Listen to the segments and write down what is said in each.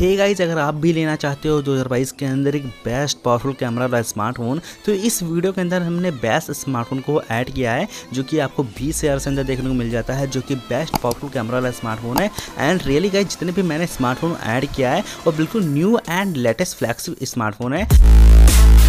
hey guys अगर आप भी लेना चाहते हो 2022 के अंदर एक बेस्ट पावरफुल कैमरा वाला स्मार्टफोन तो इस वीडियो के अंदर हमने बेस्ट स्मार्टफोन को ऐड किया है जो कि आपको बीस हज़ार से अंदर देखने को मिल जाता है जो कि बेस्ट पावरफुल कैमरा वाला स्मार्टफोन है एंड रियली गाइज जितने भी मैंने स्मार्टफोन ऐड किया है वो बिल्कुल new and latest flagship smartphone है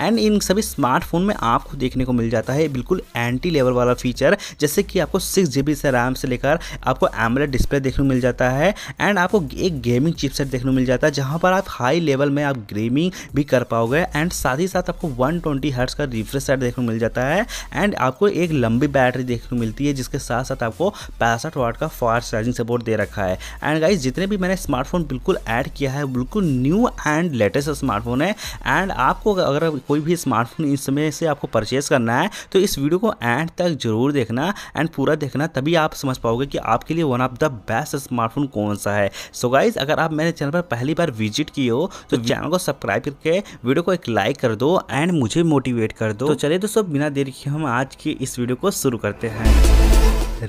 एंड इन सभी स्मार्टफोन में आपको देखने को मिल जाता है बिल्कुल एंटी लेवल वाला फीचर जैसे कि आपको सिक्स जी से रैम से लेकर आपको एमरेड डिस्प्ले देखने को मिल जाता है एंड आपको एक गेमिंग चिपसेट देखने को मिल जाता है जहाँ पर आप हाई लेवल में आप गेमिंग भी कर पाओगे एंड साथ ही साथ आपको वन ट्वेंटी का रिफ्रेश सेट देखने को मिल जाता है एंड आपको एक लंबी बैटरी देखने को मिलती है जिसके साथ साथ आपको पैंसठ वाट का फास्ट चार्जिंग सपोर्ट दे रखा है एंड गाइज जितने भी मैंने स्मार्टफोन बिल्कुल ऐड किया है बिल्कुल न्यू एंड लेटेस्ट स्मार्टफोन है एंड आपको अगर कोई भी स्मार्टफोन इसमें से आपको परचेस करना है तो इस वीडियो को एंड तक जरूर देखना एंड पूरा देखना तभी आप समझ पाओगे कि आपके लिए one of the best smartphone कौन सा है सो so गाइज अगर आप मेरे चैनल पर पहली बार विजिट किए हो तो चैनल को सब्सक्राइब करके वीडियो को एक लाइक कर दो एंड मुझे मोटिवेट कर दो तो चलिए दोस्तों बिना देर के हम आज की इस वीडियो को शुरू करते हैं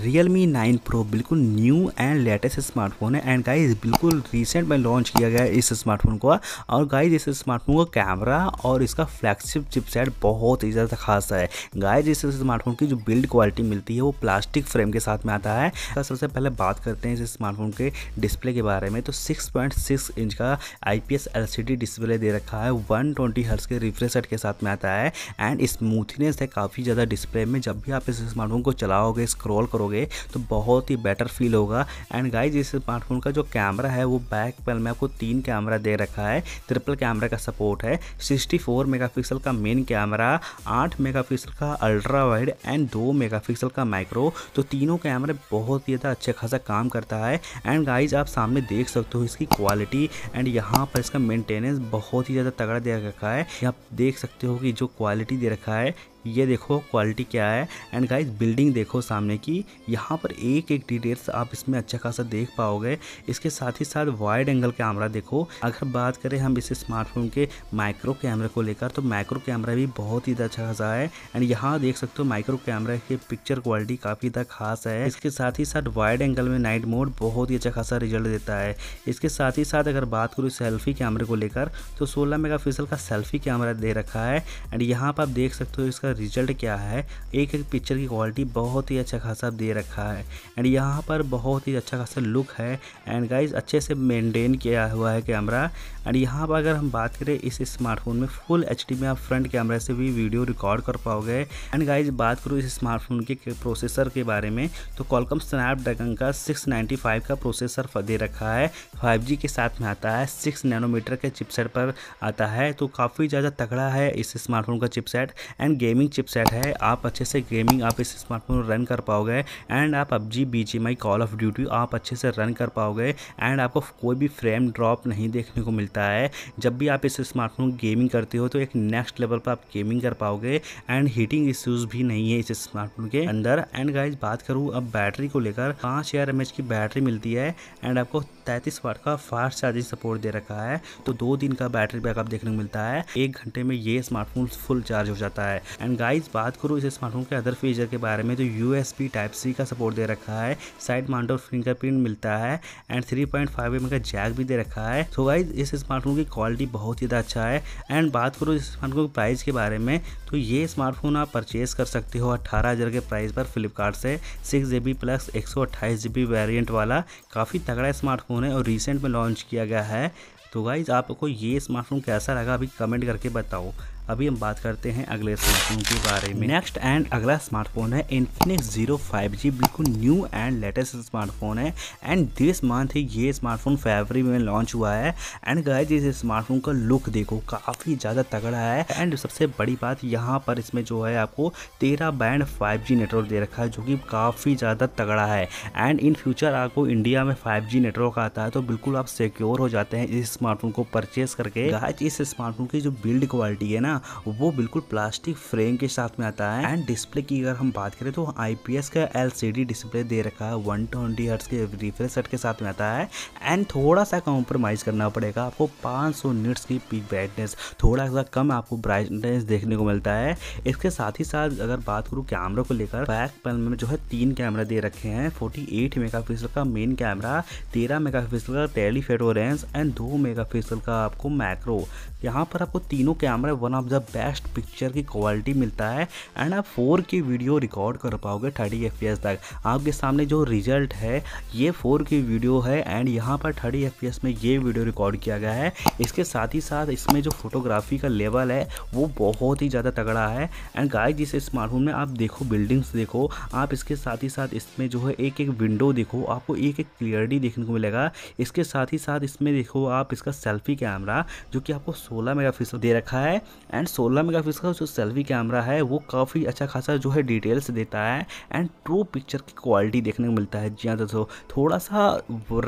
Realme 9 Pro बिल्कुल न्यू एंड लेटेस्ट स्मार्टफोन है एंड गाइस बिल्कुल रिसेंट में लॉन्च किया गया इस स्मार्टफोन को और गाइस इस स्मार्टफोन का कैमरा और इसका फ्लैगशिप चिपसेट बहुत ही ज़्यादा खास है गाइस इस स्मार्टफोन की जो बिल्ड क्वालिटी मिलती है वो प्लास्टिक फ्रेम के साथ में आता है तो सबसे पहले बात करते हैं इस स्मार्टफोन के डिस्प्ले के बारे में तो सिक्स इंच का आई पी डिस्प्ले दे रखा है वन ट्वेंटी के रिफ्रेश के साथ में आता है एंड स्मूथनेस है काफ़ी ज़्यादा डिस्प्ले में जब भी आप इस स्मार्टफोन को चलाओगे इस स्क्रॉल करोगे तो बहुत ही बेटर फील होगा एंड गाइज इस स्मार्टफोन का जो कैमरा है वो बैक पैनल में आपको तीन कैमरा दे रखा है ट्रिपल कैमरा का सपोर्ट है 64 मेगापिक्सल का मेन कैमरा 8 मेगापिक्सल का अल्ट्रा वाइड एंड 2 मेगापिक्सल का माइक्रो तो तीनों कैमरे बहुत ही ज़्यादा अच्छा खासा काम करता है एंड गाइज आप सामने देख सकते हो इसकी क्वालिटी एंड यहाँ पर इसका मेंटेनेंस बहुत ही ज़्यादा तगड़ा दे रखा है आप देख सकते हो कि जो क्वालिटी दे रखा है ये देखो क्वालिटी क्या है एंड गाइस बिल्डिंग देखो सामने की यहाँ पर एक एक डिटेल्स आप इसमें अच्छा खासा देख पाओगे इसके साथ ही साथ वाइड एंगल कैमरा देखो अगर बात करें हम इस स्मार्टफोन के माइक्रो कैमरे को लेकर तो माइक्रो कैमरा भी बहुत ही अच्छा खासा है एंड यहाँ देख सकते हो माइक्रो कैमरा की पिक्चर क्वालिटी काफ़ी ज़्यादा खास है इसके साथ ही साथ वाइड एंगल में नाइट मोड बहुत ही अच्छा खासा रिजल्ट देता है इसके साथ ही साथ अगर बात करूँ सेल्फी कैमरे को लेकर तो सोलह मेगा का सेल्फी कैमरा दे रखा है एंड यहाँ पर आप देख सकते हो इसका का रिजल्ट क्या है एक एक पिक्चर की क्वालिटी बहुत ही अच्छा खासा दे रखा है एंड यहाँ पर बहुत ही अच्छा खासा लुक है एंड गाइज अच्छे से मेनटेन किया हुआ है कैमरा एंड यहाँ पर अगर हम बात करें इस स्मार्टफोन में फुल एच में आप फ्रंट कैमरा से भी वीडियो रिकॉर्ड कर पाओगे एंड गाइज बात करूँ इस स्मार्टफोन के प्रोसेसर के बारे में तो कॉलकम स्नैपड्रैगन का 695 का प्रोसेसर दे रखा है 5G के साथ में आता है 6 नैनोमीटर के चिपसेट पर आता है तो काफ़ी ज़्यादा तगड़ा है इस स्मार्टफोन का chipset and gaming gaming chipset है आप अच्छे से गेमिंग आप इस स्मार्टफोन में रन कर पाओगे एंड आप PUBG B G my call of duty आप अच्छे से रन कर पाओगे एंड आपको कोई भी फ्रेम ड्रॉप नहीं देखने को मिलता है जब भी आप इस स्मार्टफोन गेमिंग करते हो तो एक नेक्स्ट लेवल पर आप गेमिंग कर पाओगे एंड हीटिंग इश्यूज़ भी नहीं है इस स्मार्टफोन के अंदर एंड गाइज बात करूँ अब बैटरी को लेकर पाँच हज़ार एम की बैटरी मिलती है एंड आपको तैंतीस वाट का फास्ट चार्जिंग सपोर्ट दे रखा है तो दो दिन का बैटरी बैकअप देखने को मिलता है एक घंटे में ये स्मार्टफोन फुल चार्ज हो जाता है एंड एंड गाइस बात करूँ इस स्मार्टफोन के अदर फीचर के बारे में तो U S P type C का सपोर्ट दे रखा है साइड माउंट और फिंगरप्रिंट मिलता है and three point five M का जैक भी दे रखा है तो गाइज इस स्मार्टफोन की क्वालिटी बहुत ही ज़्यादा अच्छा है एंड बात करूँ इस स्मार्टफोन के प्राइस के बारे में तो ये स्मार्टफोन आप परचेज कर सकते हो अट्ठारह हज़ार के प्राइस पर फ्लिपकार्ट से सिक्स जी बी प्लस एक सौ अट्ठाईस जी बी वेरियंट वाला काफ़ी तगड़ा स्मार्टफोन है और रिसेंट में लॉन्च किया गया है तो गाइज़ आपको ये स्मार्टफोन कैसा लगा अभी कमेंट करके बताओ अभी हम बात करते हैं अगले स्मार्टफोन के बारे में नेक्स्ट एंड अगला स्मार्टफोन है इन्फिनिक्स जीरो फाइव जी बिल्कुल न्यू एंड लेटेस्ट स्मार्टफोन है एंड दिस मंथ ही ये स्मार्टफोन फेबरी में लॉन्च हुआ है एंड गाइज इस स्मार्टफोन का लुक देखो काफ़ी ज़्यादा तगड़ा है एंड सबसे बड़ी बात यहाँ पर इसमें जो है आपको तेरह बैंड फाइव जी नेटवर्क दे रखा है जो कि काफ़ी ज़्यादा तगड़ा है एंड इन फ्यूचर आपको इंडिया में फाइव जी नेटवर्क आता है तो बिल्कुल आप सिक्योर हो जाते हैं इस स्मार्टफोन को परचेज करके गाइज इस स्मार्टफोन की जो बिल्ड क्वालिटी है ना वो बिल्कुल प्लास्टिक फ्रेम के साथ में आता है एंड डिस्प्ले की अगर हम बात करें तो आईपीएस का एलसीडी डिस्प्ले दे रखा है वन ट्वेंटी हर्ट्स के रिफ्रेश रेट के साथ में आता है एंड थोड़ा सा कॉम्प्रोमाइज़ करना पड़ेगा आपको 500 सौ निट्स की पीक ब्राइटनेस थोड़ा सा कम आपको ब्राइटनेस देखने को मिलता है इसके साथ ही साथ अगर बात करूँ कैमरा को लेकर बैक पैनल में जो है तीन कैमरा दे रखे हैं 48 मेगापिक्सल का मेन कैमरा 13 मेगापिक्सल का टेलीफेटो रेंस एंड दो मेगा मेगापिक्सल का आपको मैक्रो यहाँ पर आपको तीनों camera one of the best picture की क्वालिटी मिलता है एंड आप फोर की वीडियो रिकॉर्ड कर पाओगे थर्टी एफ तक आपके सामने जो रिजल्ट है ये फोर की वीडियो है एंड यहाँ पर थर्टी एफ में ये वीडियो रिकॉर्ड किया गया है इसके साथ ही साथ इसमें जो फोटोग्राफी का लेवल है वो बहुत ही ज़्यादा तगड़ा है एंड गाय जिस स्मार्टफोन में आप देखो बिल्डिंग्स देखो आप इसके साथ ही साथ इसमें जो है एक एक विंडो देखो आपको एक एक क्लियरिटी देखने को मिलेगा इसके साथ ही साथ इसमें देखो आप इसका सेल्फी कैमरा जो कि आपको सोलह मेगा दे रखा है एंड सोलह मेगा का जो सेल्फी कैमरा है वो काफ़ी अच्छा खासा जो है डिटेल्स देता है एंड ट्रू पिक्चर की क्वालिटी देखने को मिलता है जी हाँ दोस्तों थोड़ा सा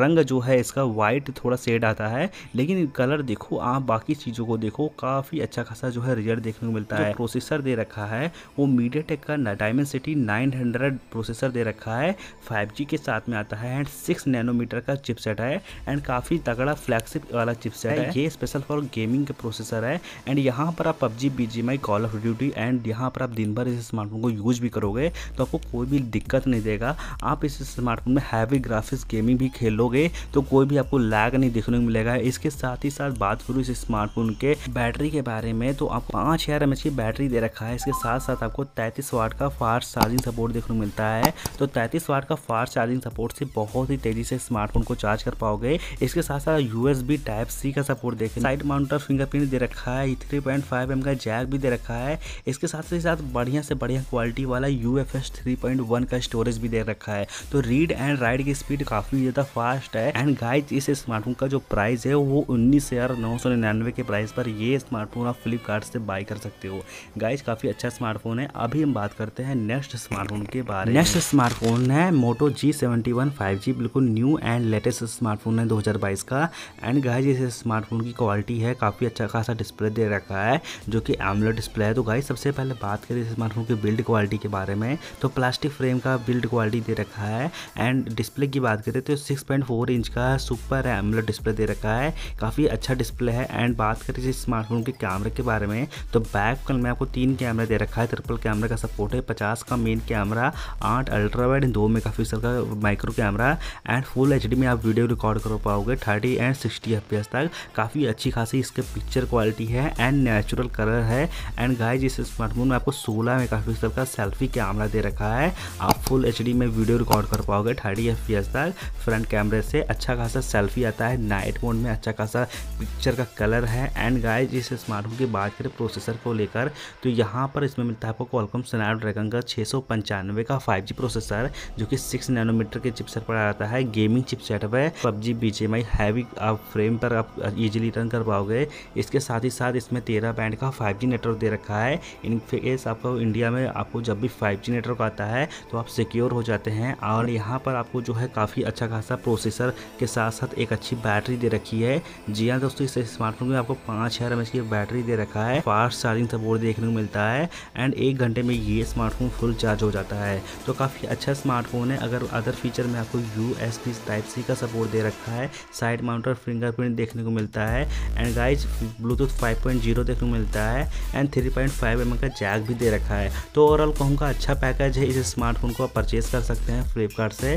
रंग जो है इसका वाइट थोड़ा सेड आता है लेकिन कलर देखो आप बाकी चीज़ों को देखो काफ़ी अच्छा खासा जो है रिजल्ट देखने को मिलता है प्रोसेसर दे रखा है वो मीडिया टेक का डायमंड सिटी नाइन प्रोसेसर दे रखा है फाइव के साथ में आता है एंड सिक्स नैनोमीटर का चिपसेट है एंड काफ़ी तगड़ा फ्लैगशिप वाला चिपसेट है ये स्पेशल फॉर गेमिंग प्रोसेसर है एंड यहाँ पर आप PUBG B G my call of duty and यहाँ पर आप दिन भर इस स्मार्टफोन को यूज भी करोगे तो आपको कोई भी दिक्कत नहीं देगा आप इस स्मार्टफोन में हैवी ग्राफिक्स गेमिंग भी खेलोगे तो कोई भी आपको लैग नहीं देखने को मिलेगा इसके साथ ही साथ बात करूँ इस स्मार्टफोन के बैटरी के बारे में तो आपको पाँच हज़ार एम की बैटरी दे रखा है इसके साथ साथ आपको तैंतीस वाट का फास्ट चार्जिंग सपोर्ट देखने को मिलता है तो तैंतीस वाट का फास्ट चार्जिंग सपोर्ट से बहुत ही तेज़ी से स्मार्टफोन को चार्ज कर पाओगे इसके साथ साथ यू टाइप सी का सपोर्ट देखें साइड माउंटर फिंगर का पिन दे रखा है थ्री पॉइंट फाइव एम का जैक भी दे रखा है इसके साथ ही साथ बढ़िया से बढ़िया क्वालिटी वाला U F S three point one का स्टोरेज भी दे रखा है तो रीड एंड राइड की स्पीड काफ़ी ज़्यादा फास्ट है एंड गाइज इस स्मार्टफोन का जो प्राइस है वो उन्नीस हज़ार नौ सौ निन्यानवे के प्राइस पर ये स्मार्टफोन आप फ्लिपकार्ट से बाई कर सकते हो गाइज काफ़ी अच्छा स्मार्टफोन है अभी हम बात करते हैं नेक्स्ट स्मार्टफोन के बारे में नेक्स्ट स्मार्टफोन है Moto G seventy one five G बिल्कुल न्यू एंड लेटेस्ट स्मार्टफोन है दो हज़ार बाईस का एंड गाइज इस स्मार्टफोन की क्वालिटी है काफ़ी अच्छा खासा डिस्प्ले दे रखा है जो कि एमलेट डिस्प्ले है तो गाइस सबसे पहले बात करें स्मार्टफोन की बिल्ड क्वालिटी के बारे में तो प्लास्टिक फ्रेम का बिल्ड क्वालिटी दे रखा है एंड डिस्प्ले की बात करें तो सिक्स इंच का सुपर एमलो डिस्प्ले दे रखा है काफ़ी अच्छा डिस्प्ले है एंड बात करें इस स्मार्टफोन के कैमरे के बारे में तो बैक कल में आपको तीन कैमरा दे रखा है ट्रिपल कैमरा का सपोर्ट है पचास का मेन कैमरा आठ अल्ट्रा वाइड दो मेगा का micro camera and full H में आप वीडियो रिकॉर्ड कर पाओगे थर्टी एंड सिक्सटी एफ तक काफ़ी अच्छी खासी इसके पिक्चर क्वालिटी है एंड नेचुरल कलर है एंड गाइज इस स्मार्टफोन में आपको सोलह मेगा पिक्सल का सेल्फी कैमरा दे रखा है आप फुल एच में वीडियो रिकॉर्ड कर पाओगे थर्टी एफ तक फ्रंट कैमरे से अच्छा खासा सेल्फी आता है नाइट मोड में अच्छा खासा पिक्चर का कलर है एंड गाइज इस स्मार्टफोन की बात करें प्रोसेसर को लेकर तो यहाँ पर इसमें मिलता है आपको कॉलकम ड्रैगन का छः सौ पंचानवे का फाइव जी प्रोसेसर जो कि सिक्स नैनोमीटर के चिपसेट पर आता है गेमिंग चिपसेट पर पबजी बी जी हैवी आप फ्रेम पर आप इजीली रन कर पाओगे इसके साथ ही साथ इसमें तेरह बैंड का फाइव नेटवर्क दे रखा है इन फेस आपको इंडिया में आपको जब भी फाइव नेटवर्क आता है तो आप सिक्योर हो जाते हैं और यहाँ पर आपको जो है काफ़ी अच्छा खासा प्रोसेसर के साथ साथ एक अच्छी बैटरी दे रखी है जी हाँ दोस्तों इस स्मार्टफोन में आपको पाँच हज़ार एम की बैटरी दे रखा है फास्ट चार्जिंग सपोर्ट देखने को मिलता है एंड एक घंटे में ये स्मार्टफोन फुल चार्ज हो जाता है तो काफ़ी अच्छा स्मार्टफोन है अगर अदर फीचर में आपको यू टाइप सी का सपोर्ट दे रखा है साइड माउंटर फिंगरप्रिंट देखने को मिलता है एंड गाइज ब्लूटूथ 5.0 देखने को मिलता है एंड 3.5 पॉइंट का जैक भी दे रखा है तो ओवरऑल का अच्छा पैकेज है इस स्मार्टफोन को आप परचेज कर सकते हैं फ्लिपकार्ट से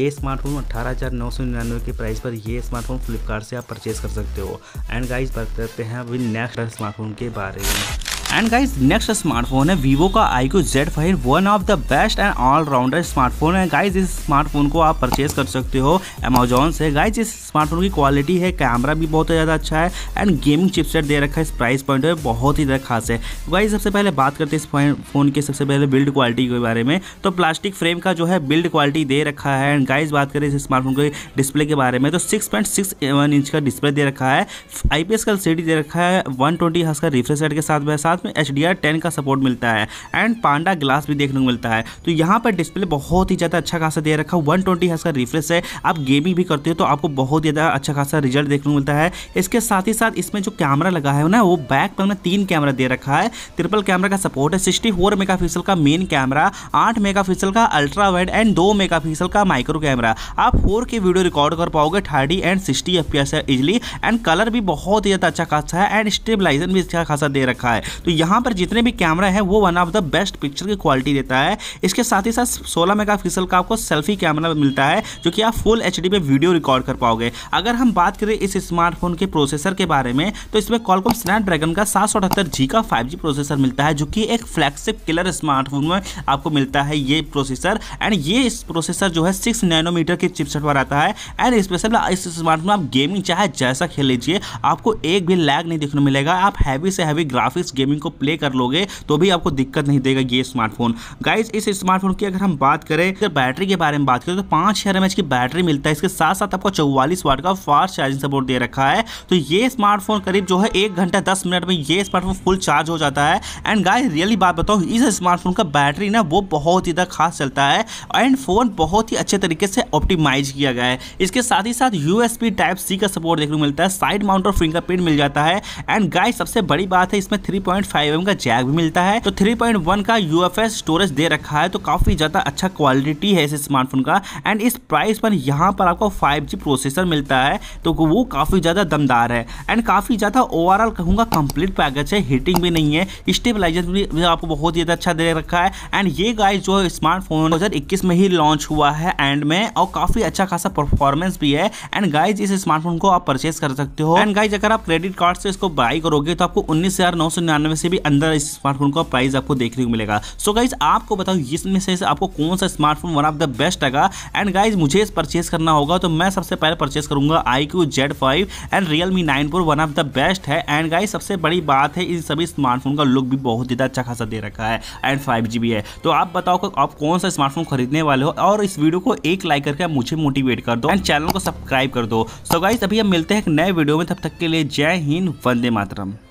ये स्मार्टफोन अठारह हज़ार नौ सौ निन्यानवे के प्राइस पर ये स्मार्टफोन फ्लिपकार्ट से आप परचेज कर सकते हो एंड गाइज बात करते हैं अभी नेक्स्ट स्मार्टफोन के बारे में एंड गाइज नेक्स्ट स्मार्टफोन है वीवो का I Q Z five one of the best and allrounder smartphone है गाइज इस स्मार्टफोन को आप परचेज कर सकते हो अमेजोन से गाइज इस स्मार्टफोन की क्वालिटी है कैमरा भी बहुत ज़्यादा अच्छा है एंड गेमिंग चिपसेट दे रखा है इस प्राइस पॉइंट में बहुत ही ज़्यादा खास है गाइज तो सबसे पहले बात करते हैं इस फोन के सबसे पहले बिल्ड क्वालिटी के बारे में तो प्लास्टिक फ्रेम का जो है बिल्ड क्वालिटी दे रखा है एंड गाइज बात करें इस स्मार्टफोन के डिस्प्ले के बारे में तो सिक्स पॉइंट सिक्स इंच का डिस्प्ले दे रखा है आई पी एस का सी दे रखा है वन ट्वेंटी हर्स का रिफ्रेश रेट के साथ साथ साथ में एच डी का सपोर्ट मिलता है एंड पांडा ग्लास भी देखने को मिलता है तो यहाँ पर डिस्प्ले बहुत ही ज़्यादा अच्छा खासा दे रखा वन ट्वेंटी का रिफ्रेश है आप गेमिंग भी करते हो तो आपको बहुत ज़्यादा अच्छा खासा रिजल्ट देखने को मिलता है इसके साथ ही साथ इसमें जो कैमरा लगा है ना वो बैक पर में तीन कैमरा दे रखा है ट्रिपल कैमरा का सपोर्ट है सिक्सटी फोर का मेन कैमरा आठ मेगा का अल्ट्रा वाइड एंड दो मेगा का माइक्रो कैमरा आप फोर के वीडियो रिकॉर्ड कर पाओगे thirty and sixty F P easily and colour भी बहुत ही ज़्यादा अच्छा खासा है एंड स्टेबलाइजर भी अच्छा खासा दे रखा है तो यहाँ पर जितने भी कैमरा है वो one of the best picture की क्वालिटी देता है इसके साथ ही साथ सोलह मेगा का आपको सेल्फी कैमरा मिलता है जो कि आप फुल एच में वीडियो रिकॉर्ड कर पाओगे अगर हम बात करें इस स्मार्टफोन के प्रोसेसर के बारे में तो इसमें कॉलकॉम स्नैप ड्रैगन का सात जी का फाइव प्रोसेसर मिलता है जो कि एक फ्लैगशिप किलर स्मार्टफोन में आपको मिलता है ये प्रोसेसर एंड ये इस प्रोसेसर जो है सिक्स नैनोमीटर के चिपसेट पर आता है एंड स्पेशल इस स्मार्टफोन आप गेमिंग चाहे जैसा खेल लीजिए आपको एक भी लैग नहीं देखने मिलेगा आप हैवी से हैवी ग्राफिक्स गेमिंग गेमिंग को प्ले कर लोगे तो भी आपको दिक्कत नहीं देगा ये स्मार्टफोन गाइज इस स्मार्टफोन की अगर हम बात करें अगर बैटरी के बारे में बात करें तो पांच हजार एम की बैटरी मिलता है इसके साथ साथ आपको चौवालीस वाट का फास्ट चार्जिंग सपोर्ट दे रखा है तो ये स्मार्टफोन करीब जो है एक घंटा दस मिनट में ये स्मार्टफोन फुल चार्ज हो जाता है एंड गाय रियली बात बताओ इस स्मार्टफोन का बैटरी ना वो बहुत ही ज़्यादा खास चलता है एंड फ़ोन बहुत ही अच्छे तरीके से ऑप्टिमाइज किया गया है इसके साथ ही साथ यू टाइप सी का सपोर्ट देखने को मिलता है साइड माउंट और फिंगरप्रिंट मिल जाता है एंड गाय सबसे बड़ी बात है इसमें थ्री एम का जैक भी मिलता है तो थ्री पॉइंट वन का यू स्टोरेज दे रखा है तो काफी ज्यादा अच्छा क्वालिटी है इस स्मार्टफोन का एंड इस प्राइस पर यहाँ पर आपको फाइव प्रोसेसर मिलता है तो वो काफी ज्यादा दमदार है एंड काफी ज्यादा ओवरऑल कहूंगा कंप्लीट पैकेज है हीटिंग भी नहीं है स्टेबलाइजर भी आपको बहुत ही अच्छा दे रखा है एंड ये गाइज जो है स्मार्टफोन 2021 में ही लॉन्च हुआ है एंड में और काफी अच्छा खासा परफॉर्मेंस भी है एंड गाइज इस स्मार्टफोन को आप परचेज कर सकते हो एंड गाइज अगर आप क्रेडिट कार्ड से इसको बाई करोगे तो आपको उन्नीस हजार नौ सौ निन्यानवे में से भी अंदर इस स्मार्टफोन का प्राइस आपको देखने को मिलेगा सो गाइज आपको बताओ इसमें से आपको कौन सा smartphone one of the best लगा एंड गाइज मुझे इस परचेज करना होगा तो मैं सबसे पहले परचेज करूंगा I Q Z five and Realme nine Pro one of the best है एंड गाइज सबसे बड़ी बात है इन सभी स्मार्टफोन का लुक भी बहुत ज़्यादा अच्छा खासा दे रखा है एंड फाइव जी है तो आप बताओ आप कौन सा स्मार्टफोन खरीदने वाले हो और इस वीडियो को एक लाइक करके मुझे मोटिवेट कर दो एंड चैनल को सब्सक्राइब कर दो सो गाइज अभी हम मिलते हैं एक नए वीडियो में तब तक के लिए जय हिंद वंदे मातरम